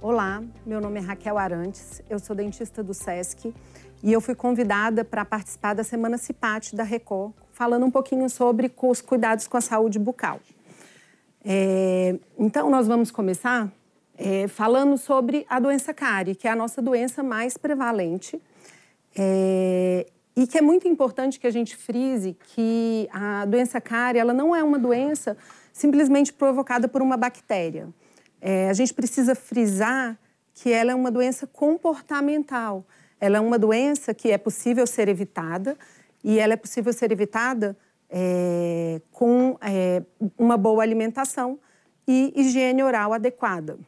Olá, meu nome é Raquel Arantes, eu sou dentista do SESC e eu fui convidada para participar da Semana CIPAT da Record, falando um pouquinho sobre os cuidados com a saúde bucal. É, então, nós vamos começar é, falando sobre a doença cárie, que é a nossa doença mais prevalente. É, e que é muito importante que a gente frise que a doença cárie ela não é uma doença simplesmente provocada por uma bactéria. É, a gente precisa frisar que ela é uma doença comportamental. Ela é uma doença que é possível ser evitada e ela é possível ser evitada é, com é, uma boa alimentação e higiene oral adequada.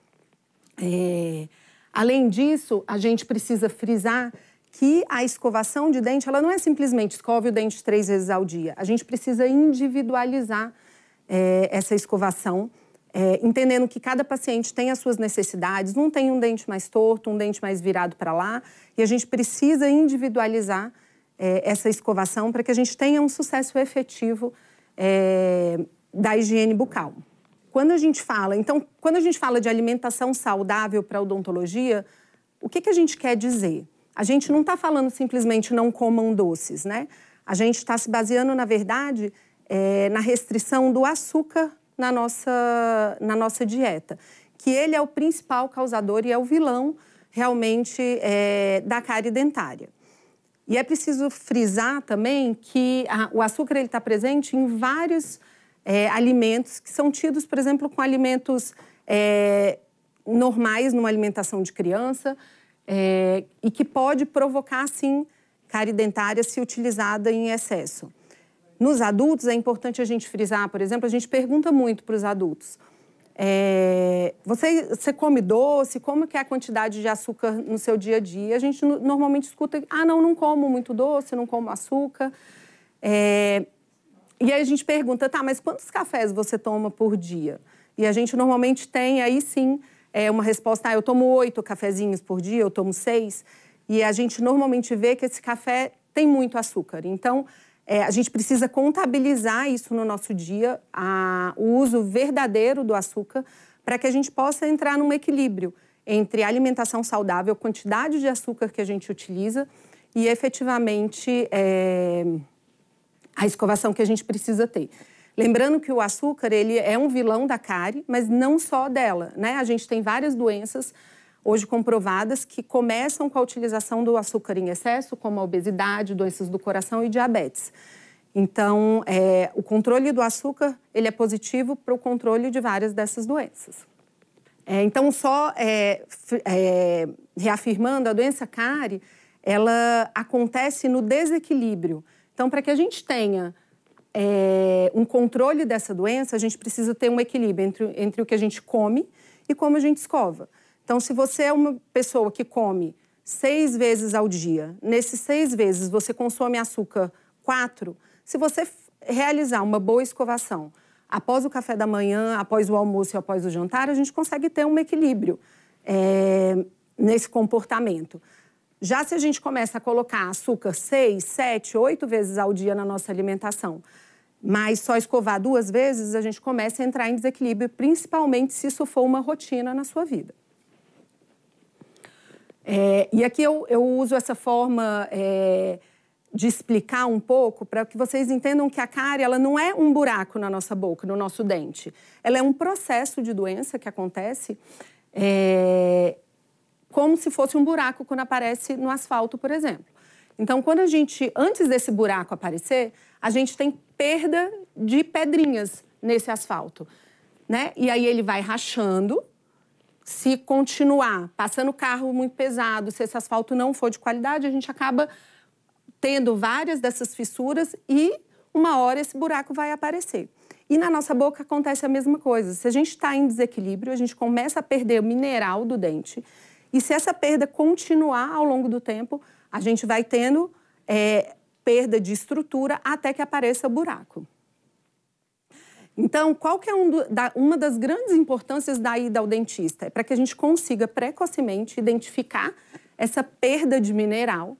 É, além disso, a gente precisa frisar que a escovação de dente ela não é simplesmente escove o dente três vezes ao dia. A gente precisa individualizar é, essa escovação, é, entendendo que cada paciente tem as suas necessidades. Não tem um dente mais torto, um dente mais virado para lá, e a gente precisa individualizar é, essa escovação para que a gente tenha um sucesso efetivo é, da higiene bucal. Quando a gente fala, então, quando a gente fala de alimentação saudável para odontologia, o que, que a gente quer dizer? A gente não está falando simplesmente não comam doces, né? A gente está se baseando, na verdade, é, na restrição do açúcar na nossa, na nossa dieta, que ele é o principal causador e é o vilão realmente é, da cárie dentária. E é preciso frisar também que a, o açúcar está presente em vários é, alimentos que são tidos, por exemplo, com alimentos é, normais numa alimentação de criança é, e que pode provocar, sim, cárie dentária se utilizada em excesso. Nos adultos, é importante a gente frisar, por exemplo, a gente pergunta muito para os adultos. É, você, você come doce? Como que é a quantidade de açúcar no seu dia a dia? A gente normalmente escuta, ah, não, não como muito doce, não como açúcar. É, e aí a gente pergunta, tá, mas quantos cafés você toma por dia? E a gente normalmente tem aí sim é uma resposta, ah, eu tomo oito cafezinhos por dia, eu tomo seis. E a gente normalmente vê que esse café tem muito açúcar. Então, é, a gente precisa contabilizar isso no nosso dia, a, o uso verdadeiro do açúcar, para que a gente possa entrar num equilíbrio entre alimentação saudável, quantidade de açúcar que a gente utiliza e efetivamente é, a escovação que a gente precisa ter. Lembrando que o açúcar ele é um vilão da cárie, mas não só dela, né? A gente tem várias doenças hoje comprovadas que começam com a utilização do açúcar em excesso, como a obesidade, doenças do coração e diabetes. Então, é, o controle do açúcar ele é positivo para o controle de várias dessas doenças. É, então, só é, é reafirmando, a doença cárie ela acontece no desequilíbrio. Então, para que a gente tenha é, um controle dessa doença, a gente precisa ter um equilíbrio entre, entre o que a gente come e como a gente escova. Então, se você é uma pessoa que come seis vezes ao dia, nesses seis vezes você consome açúcar quatro, se você realizar uma boa escovação após o café da manhã, após o almoço e após o jantar, a gente consegue ter um equilíbrio é, nesse comportamento. Já se a gente começa a colocar açúcar seis, sete, oito vezes ao dia na nossa alimentação, mas só escovar duas vezes, a gente começa a entrar em desequilíbrio, principalmente se isso for uma rotina na sua vida. É, e aqui eu, eu, uso essa forma é, de explicar um pouco para que vocês entendam que a cárie ela não é um buraco na nossa boca, no nosso dente. Ela é um processo de doença que acontece é, como se fosse um buraco quando aparece no asfalto, por exemplo. Então, quando a gente, antes desse buraco aparecer, a gente tem perda de pedrinhas nesse asfalto, né? E aí ele vai rachando. Se continuar passando carro muito pesado, se esse asfalto não for de qualidade, a gente acaba tendo várias dessas fissuras e uma hora esse buraco vai aparecer. E na nossa boca acontece a mesma coisa. Se a gente está em desequilíbrio, a gente começa a perder o mineral do dente. E se essa perda continuar ao longo do tempo, a gente vai tendo é, perda de estrutura até que apareça buraco. Então, qual que é um do, da, uma das grandes importâncias da ida ao dentista? É para que a gente consiga precocemente identificar essa perda de mineral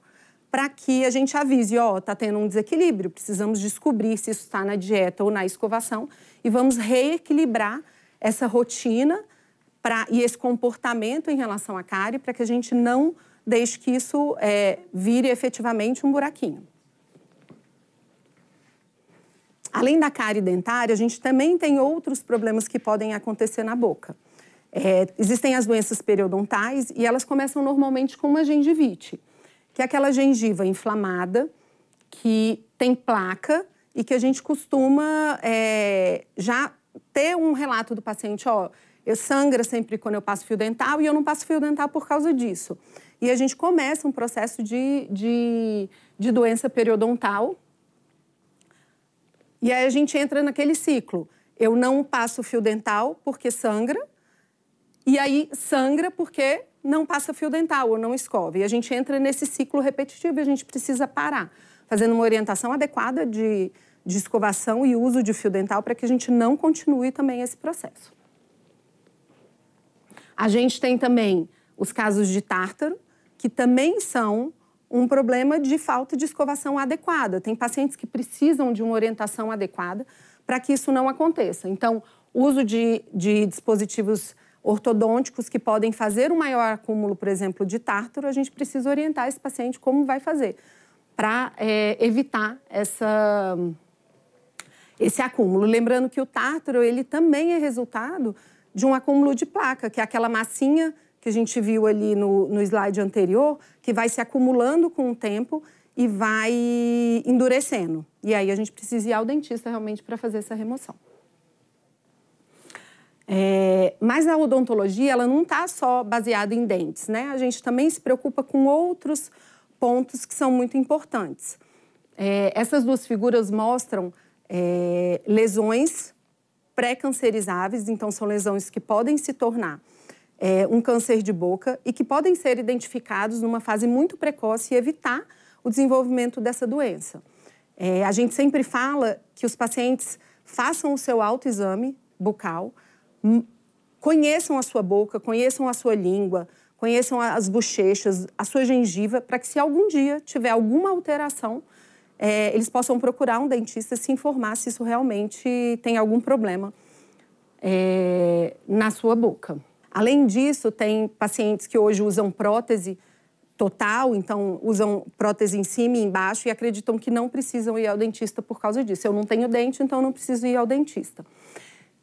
para que a gente avise, ó, está tendo um desequilíbrio, precisamos descobrir se isso está na dieta ou na escovação e vamos reequilibrar essa rotina pra, e esse comportamento em relação à cárie para que a gente não desde que isso é, vire efetivamente um buraquinho. Além da cárie dentária, a gente também tem outros problemas que podem acontecer na boca. É, existem as doenças periodontais e elas começam normalmente com uma gengivite, que é aquela gengiva inflamada que tem placa e que a gente costuma é, já ter um relato do paciente, ó, eu sangra sempre quando eu passo fio dental e eu não passo fio dental por causa disso e a gente começa um processo de, de, de doença periodontal. E aí a gente entra naquele ciclo. Eu não passo fio dental porque sangra, e aí sangra porque não passa fio dental ou não escova. E a gente entra nesse ciclo repetitivo e a gente precisa parar, fazendo uma orientação adequada de, de escovação e uso de fio dental para que a gente não continue também esse processo. A gente tem também os casos de tártaro, que também são um problema de falta de escovação adequada. Tem pacientes que precisam de uma orientação adequada para que isso não aconteça. Então, uso de, de dispositivos ortodônticos que podem fazer um maior acúmulo, por exemplo, de tártaro, a gente precisa orientar esse paciente como vai fazer para é, evitar essa, esse acúmulo. Lembrando que o tártaro ele também é resultado de um acúmulo de placa, que é aquela massinha que a gente viu ali no, no slide anterior, que vai se acumulando com o tempo e vai endurecendo. E aí a gente precisa ir ao dentista realmente para fazer essa remoção. É, mas a odontologia ela não está só baseada em dentes, né? A gente também se preocupa com outros pontos que são muito importantes. É, essas duas figuras mostram é, lesões pré-cancerizáveis, então são lesões que podem se tornar é, um câncer de boca e que podem ser identificados numa fase muito precoce e evitar o desenvolvimento dessa doença. É, a gente sempre fala que os pacientes façam o seu autoexame bucal, conheçam a sua boca, conheçam a sua língua, conheçam as bochechas, a sua gengiva, para que se algum dia tiver alguma alteração, é, eles possam procurar um dentista e se informar se isso realmente tem algum problema é, na sua boca. Além disso, tem pacientes que hoje usam prótese total, então usam prótese em cima e embaixo e acreditam que não precisam ir ao dentista por causa disso. Eu não tenho dente, então não preciso ir ao dentista.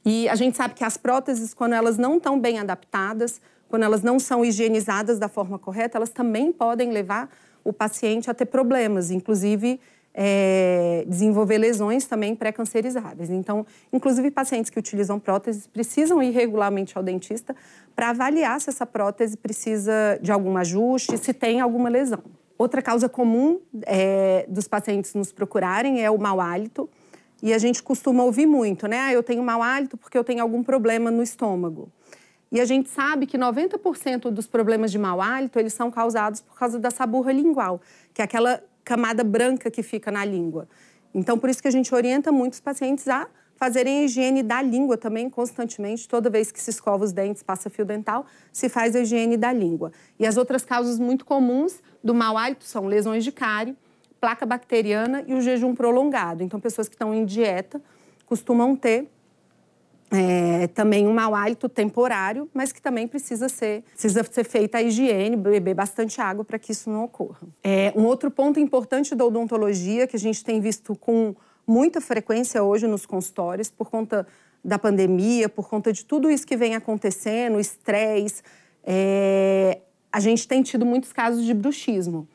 E a gente sabe que as próteses, quando elas não estão bem adaptadas, quando elas não são higienizadas da forma correta, elas também podem levar o paciente a ter problemas, inclusive é, desenvolver lesões também pré cancerizadas Então, inclusive pacientes que utilizam próteses precisam ir regularmente ao dentista para avaliar se essa prótese precisa de algum ajuste, se tem alguma lesão. Outra causa comum é, dos pacientes nos procurarem é o mau hálito. E a gente costuma ouvir muito, né? Ah, eu tenho mau hálito porque eu tenho algum problema no estômago. E a gente sabe que 90% dos problemas de mau hálito, eles são causados por causa da saburra lingual, que é aquela camada branca que fica na língua. Então, por isso que a gente orienta muitos pacientes a fazerem a higiene da língua também constantemente, toda vez que se escova os dentes, passa fio dental, se faz a higiene da língua. E as outras causas muito comuns do mau hálito são lesões de cárie, placa bacteriana e o jejum prolongado. Então, pessoas que estão em dieta costumam ter é, também um mau hálito temporário, mas que também precisa ser, precisa ser feita a higiene, beber bastante água para que isso não ocorra. É, um outro ponto importante da odontologia que a gente tem visto com muita frequência hoje nos consultórios, por conta da pandemia, por conta de tudo isso que vem acontecendo, estresse, é, a gente tem tido muitos casos de bruxismo.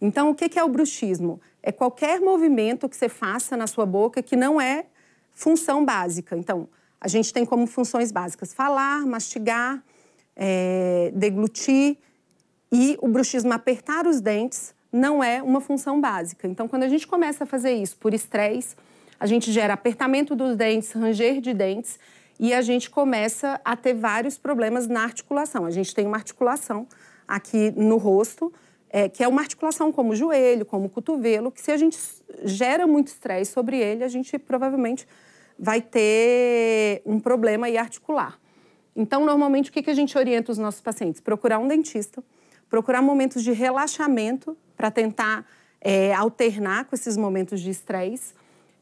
Então, o que é o bruxismo? É qualquer movimento que você faça na sua boca que não é função básica. Então, a gente tem como funções básicas falar, mastigar, é, deglutir e o bruxismo apertar os dentes não é uma função básica. Então, quando a gente começa a fazer isso por estresse, a gente gera apertamento dos dentes, ranger de dentes e a gente começa a ter vários problemas na articulação. A gente tem uma articulação aqui no rosto, é, que é uma articulação como o joelho, como o cotovelo, que se a gente gera muito estresse sobre ele, a gente provavelmente vai ter um problema aí articular. Então, normalmente, o que, a gente orienta os nossos pacientes? Procurar um dentista, procurar momentos de relaxamento para tentar é, alternar com esses momentos de estresse,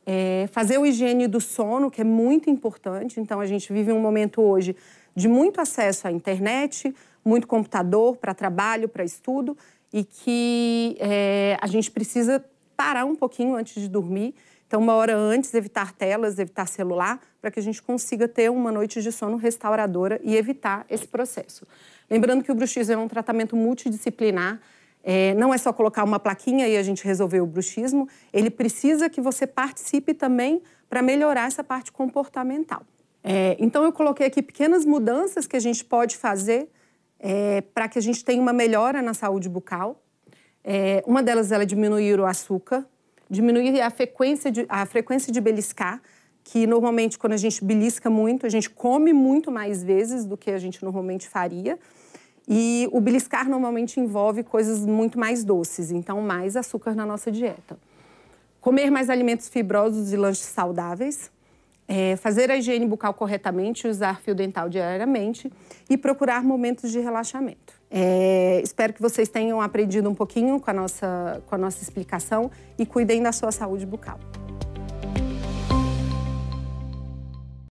é, fazer o higiene do sono, que é muito importante. Então, a gente vive um momento hoje de muito acesso à internet, muito computador para trabalho, para estudo, e que é, a gente precisa parar um pouquinho antes de dormir então, uma hora antes, evitar telas, evitar celular, para que a gente consiga ter uma noite de sono restauradora e evitar esse processo. Lembrando que o bruxismo é um tratamento multidisciplinar, é, não é só colocar uma plaquinha e a gente resolver o bruxismo, ele precisa que você participe também para melhorar essa parte comportamental. É, então, eu coloquei aqui pequenas mudanças que a gente pode fazer é, para que a gente tenha uma melhora na saúde bucal. É, uma delas é diminuir o açúcar, diminuir a frequência de, a frequência de beliscar, que normalmente quando a gente belisca muito, a gente come muito mais vezes do que a gente normalmente faria. E o beliscar normalmente envolve coisas muito mais doces, então mais açúcar na nossa dieta. Comer mais alimentos fibrosos e lanches saudáveis. É, fazer a higiene bucal corretamente, usar fio dental diariamente e procurar momentos de relaxamento. É, espero que vocês tenham aprendido um pouquinho com a, nossa, com a nossa explicação e cuidem da sua saúde bucal.